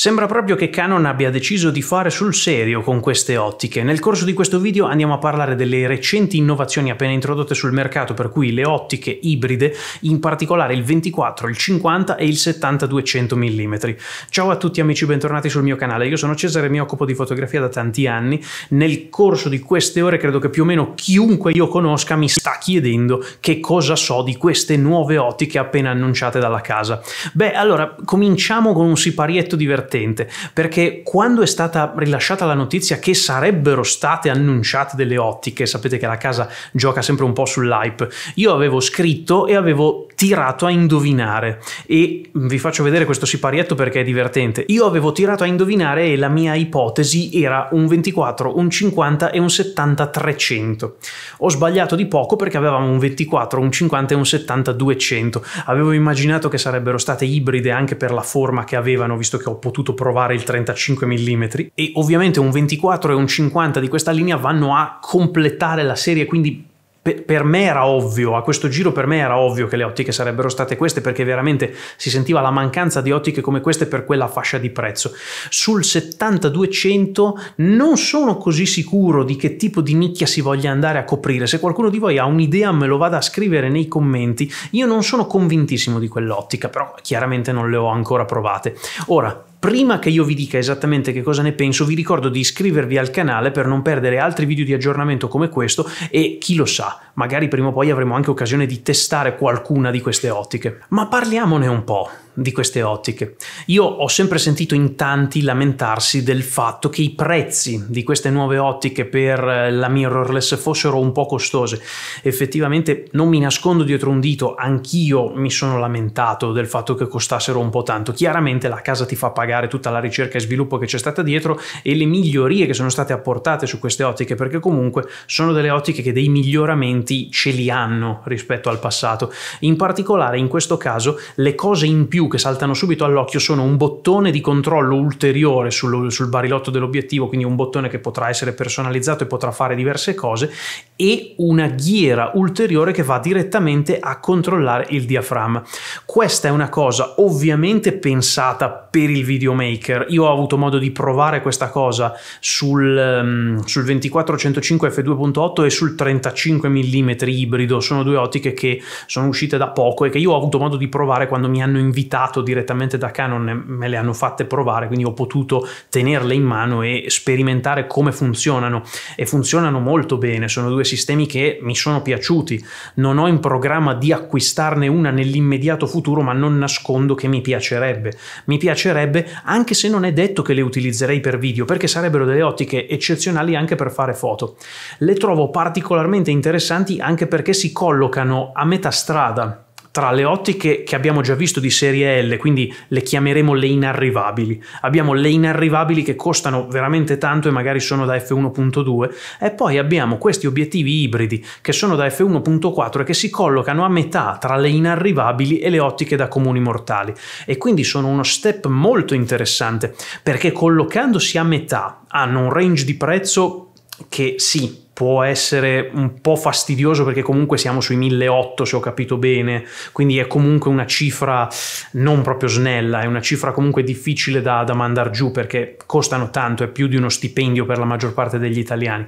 Sembra proprio che Canon abbia deciso di fare sul serio con queste ottiche. Nel corso di questo video andiamo a parlare delle recenti innovazioni appena introdotte sul mercato, per cui le ottiche ibride, in particolare il 24, il 50 e il 70-200 mm. Ciao a tutti amici, bentornati sul mio canale. Io sono Cesare, mi occupo di fotografia da tanti anni. Nel corso di queste ore credo che più o meno chiunque io conosca mi sta chiedendo che cosa so di queste nuove ottiche appena annunciate dalla casa. Beh, allora cominciamo con un siparietto divertente divertente, perché quando è stata rilasciata la notizia che sarebbero state annunciate delle ottiche, sapete che la casa gioca sempre un po' sull'hype, io avevo scritto e avevo tirato a indovinare e vi faccio vedere questo siparietto perché è divertente. Io avevo tirato a indovinare e la mia ipotesi era un 24, un 50 e un 70 300. Ho sbagliato di poco perché avevamo un 24, un 50 e un 70 200. Avevo immaginato che sarebbero state ibride anche per la forma che avevano visto che ho potuto potuto provare il 35 mm e ovviamente un 24 e un 50 di questa linea vanno a completare la serie, quindi per me era ovvio, a questo giro per me era ovvio che le ottiche sarebbero state queste perché veramente si sentiva la mancanza di ottiche come queste per quella fascia di prezzo. Sul 7200 non sono così sicuro di che tipo di nicchia si voglia andare a coprire, se qualcuno di voi ha un'idea me lo vada a scrivere nei commenti, io non sono convintissimo di quell'ottica, però chiaramente non le ho ancora provate. Ora, Prima che io vi dica esattamente che cosa ne penso, vi ricordo di iscrivervi al canale per non perdere altri video di aggiornamento come questo e chi lo sa, magari prima o poi avremo anche occasione di testare qualcuna di queste ottiche. Ma parliamone un po' di queste ottiche. Io ho sempre sentito in tanti lamentarsi del fatto che i prezzi di queste nuove ottiche per eh, la mirrorless fossero un po' costose. Effettivamente non mi nascondo dietro un dito, anch'io mi sono lamentato del fatto che costassero un po' tanto. Chiaramente la casa ti fa pagare tutta la ricerca e sviluppo che c'è stata dietro e le migliorie che sono state apportate su queste ottiche, perché comunque sono delle ottiche che dei miglioramenti ce li hanno rispetto al passato. In particolare in questo caso le cose in più più che saltano subito all'occhio sono un bottone di controllo ulteriore sul, sul barilotto dell'obiettivo, quindi un bottone che potrà essere personalizzato e potrà fare diverse cose, e una ghiera ulteriore che va direttamente a controllare il diaframma. Questa è una cosa ovviamente pensata per il videomaker. Io ho avuto modo di provare questa cosa sul, ehm, sul 24-105 f2.8 e sul 35 mm ibrido. Sono due ottiche che sono uscite da poco e che io ho avuto modo di provare quando mi hanno invitato editato direttamente da Canon me le hanno fatte provare, quindi ho potuto tenerle in mano e sperimentare come funzionano e funzionano molto bene, sono due sistemi che mi sono piaciuti, non ho in programma di acquistarne una nell'immediato futuro, ma non nascondo che mi piacerebbe. Mi piacerebbe anche se non è detto che le utilizzerei per video, perché sarebbero delle ottiche eccezionali anche per fare foto. Le trovo particolarmente interessanti anche perché si collocano a metà strada tra le ottiche che abbiamo già visto di serie L, quindi le chiameremo le inarrivabili. Abbiamo le inarrivabili che costano veramente tanto e magari sono da F1.2 e poi abbiamo questi obiettivi ibridi che sono da F1.4 e che si collocano a metà tra le inarrivabili e le ottiche da comuni mortali e quindi sono uno step molto interessante perché collocandosi a metà hanno un range di prezzo che sì, può essere un po' fastidioso perché comunque siamo sui 1.800 se ho capito bene, quindi è comunque una cifra non proprio snella, è una cifra comunque difficile da, da mandare giù perché costano tanto, è più di uno stipendio per la maggior parte degli italiani,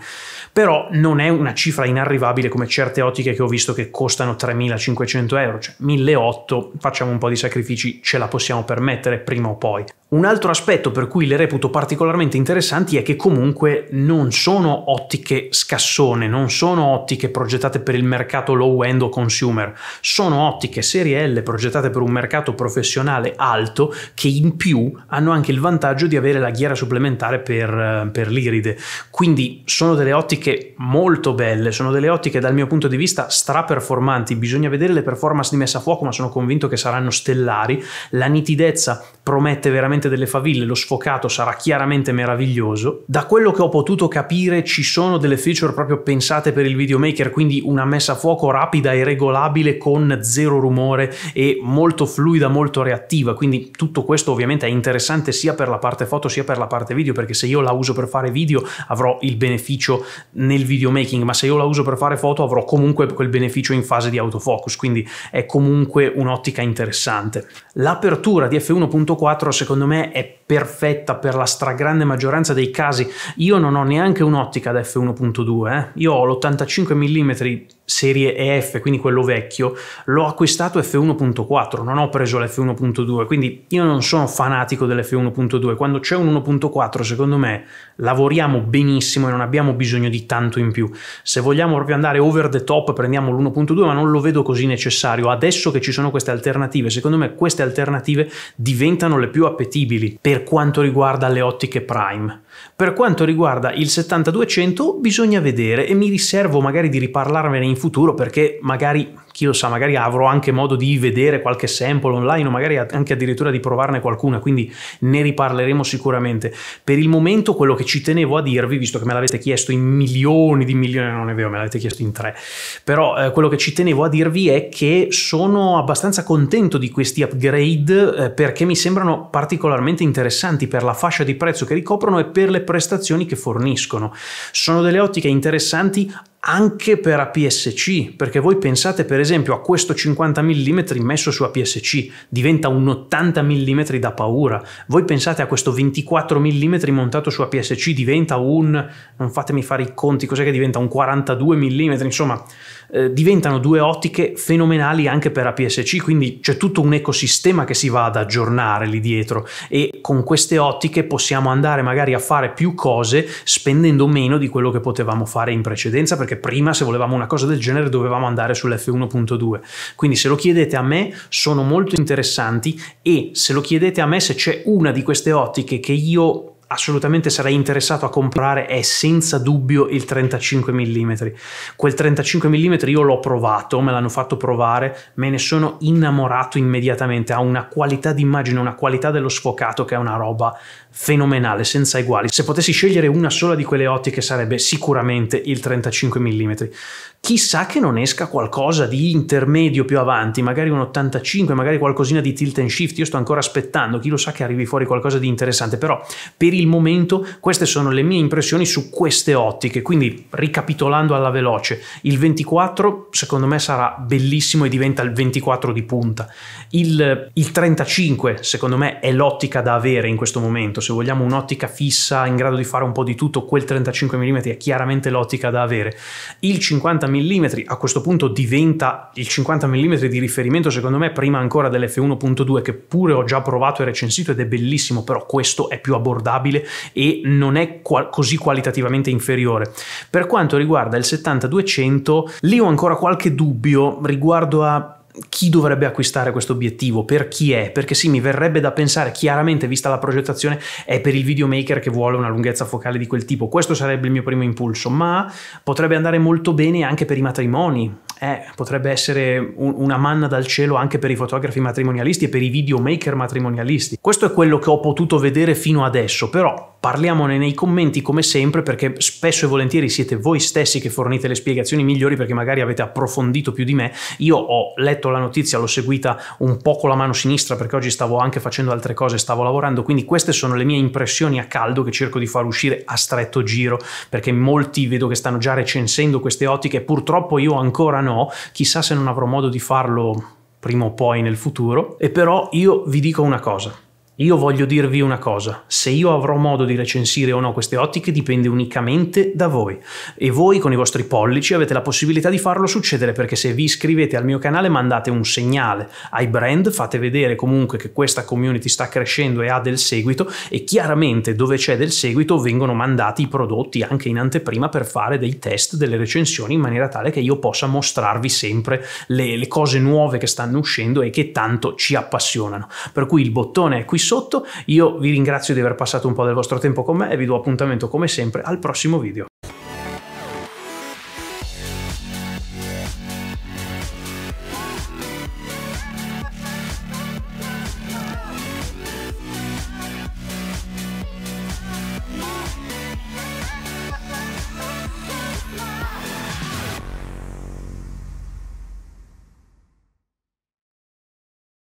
però non è una cifra inarrivabile come certe ottiche che ho visto che costano 3.500 euro, cioè 1.800 facciamo un po' di sacrifici, ce la possiamo permettere prima o poi. Un altro aspetto per cui le reputo particolarmente interessanti è che comunque non sono ottiche scassate cassone, non sono ottiche progettate per il mercato low-end o consumer, sono ottiche serie L progettate per un mercato professionale alto che in più hanno anche il vantaggio di avere la ghiera supplementare per, eh, per l'iride. Quindi sono delle ottiche molto belle, sono delle ottiche dal mio punto di vista straperformanti, bisogna vedere le performance di messa a fuoco ma sono convinto che saranno stellari, la nitidezza promette veramente delle faville, lo sfocato sarà chiaramente meraviglioso. Da quello che ho potuto capire ci sono delle feature fossero proprio pensate per il videomaker, quindi una messa a fuoco rapida e regolabile con zero rumore e molto fluida, molto reattiva, quindi tutto questo ovviamente è interessante sia per la parte foto sia per la parte video, perché se io la uso per fare video avrò il beneficio nel videomaking, ma se io la uso per fare foto avrò comunque quel beneficio in fase di autofocus, quindi è comunque un'ottica interessante. L'apertura di f1.4 secondo me è perfetta per la stragrande maggioranza dei casi, io non ho neanche un'ottica da f1.2, eh. io ho l'85 mm serie EF, quindi quello vecchio, l'ho acquistato F1.4, non ho preso l'F1.2, quindi io non sono fanatico dell'F1.2, quando c'è un 1.4 secondo me lavoriamo benissimo e non abbiamo bisogno di tanto in più, se vogliamo proprio andare over the top prendiamo l'1.2 ma non lo vedo così necessario, adesso che ci sono queste alternative, secondo me queste alternative diventano le più appetibili per quanto riguarda le ottiche prime. Per quanto riguarda il 7200 bisogna vedere e mi riservo magari di riparlarmene in in futuro perché magari, chi lo sa, magari avrò anche modo di vedere qualche sample online o magari anche addirittura di provarne qualcuna, quindi ne riparleremo sicuramente. Per il momento quello che ci tenevo a dirvi, visto che me l'avete chiesto in milioni di milioni, non è vero, me l'avete chiesto in tre, però eh, quello che ci tenevo a dirvi è che sono abbastanza contento di questi upgrade eh, perché mi sembrano particolarmente interessanti per la fascia di prezzo che ricoprono e per le prestazioni che forniscono. Sono delle ottiche interessanti anche per APS-C, perché voi pensate per esempio a questo 50 mm messo su APS-C, diventa un 80 mm da paura, voi pensate a questo 24 mm montato su APS-C, diventa un, non fatemi fare i conti, cos'è che diventa un 42 mm, insomma eh, diventano due ottiche fenomenali anche per APS-C, quindi c'è tutto un ecosistema che si va ad aggiornare lì dietro e con queste ottiche possiamo andare magari a fare più cose spendendo meno di quello che potevamo fare in precedenza, perché prima se volevamo una cosa del genere dovevamo andare sull'F1.2. Quindi se lo chiedete a me sono molto interessanti e se lo chiedete a me se c'è una di queste ottiche che io assolutamente sarei interessato a comprare è senza dubbio il 35 mm. Quel 35 mm io l'ho provato, me l'hanno fatto provare, me ne sono innamorato immediatamente, ha una qualità d'immagine, una qualità dello sfocato che è una roba fenomenale, senza eguali. Se potessi scegliere una sola di quelle ottiche sarebbe sicuramente il 35 mm. Chissà che non esca qualcosa di intermedio più avanti, magari un 85, magari qualcosina di tilt and shift, io sto ancora aspettando, chi lo sa che arrivi fuori qualcosa di interessante, però per il il momento, queste sono le mie impressioni su queste ottiche. Quindi ricapitolando alla veloce, il 24 secondo me sarà bellissimo e diventa il 24 di punta. Il, il 35 secondo me è l'ottica da avere in questo momento. Se vogliamo un'ottica fissa in grado di fare un po' di tutto, quel 35 mm è chiaramente l'ottica da avere. Il 50 mm a questo punto diventa il 50 mm di riferimento secondo me prima ancora dell'F1.2 che pure ho già provato e recensito ed è bellissimo, però questo è più abbordabile stabile e non è qual- così qualitativamente inferiore. Per quanto riguarda il 7200, lì ho ancora qualche dubbio riguardo a chi dovrebbe acquistare questo obiettivo, per chi è, perché sì, mi verrebbe da pensare chiaramente, vista la progettazione, è per il videomaker che vuole una lunghezza focale di quel tipo. Questo sarebbe il mio primo impulso, ma potrebbe andare molto bene anche per i matrimoni, eh, potrebbe essere un, una manna dal cielo anche per i fotografi matrimonialisti e per i videomaker matrimonialisti. Questo è quello che ho potuto vedere fino adesso, però parliamone nei commenti come sempre perché spesso e volentieri siete voi stessi che fornite le spiegazioni migliori perché magari avete approfondito più di me. Io ho letto la notizia, l'ho seguita un po' con la mano sinistra perché oggi stavo anche facendo altre cose, stavo lavorando, quindi queste sono le mie impressioni a caldo che cerco di far uscire a stretto giro perché molti vedo che stanno già recensendo queste ottiche, purtroppo io ancora no, chissà se non avrò modo di farlo prima o poi nel futuro, e però io vi dico una cosa. Io voglio dirvi una cosa, se io avrò modo di recensire o no queste ottiche dipende unicamente da voi e voi con i vostri pollici avete la possibilità di farlo succedere perché se vi iscrivete al mio canale mandate un segnale ai brand, fate vedere comunque che questa community sta crescendo e ha del seguito e chiaramente dove c'è del seguito vengono mandati i prodotti anche in anteprima per fare dei test, delle recensioni in maniera tale che io possa mostrarvi sempre le, le cose nuove che stanno uscendo e che tanto ci appassionano. Per cui il bottone è qui sotto sotto. Io vi ringrazio di aver passato un po' del vostro tempo con me e vi do appuntamento come sempre al prossimo video.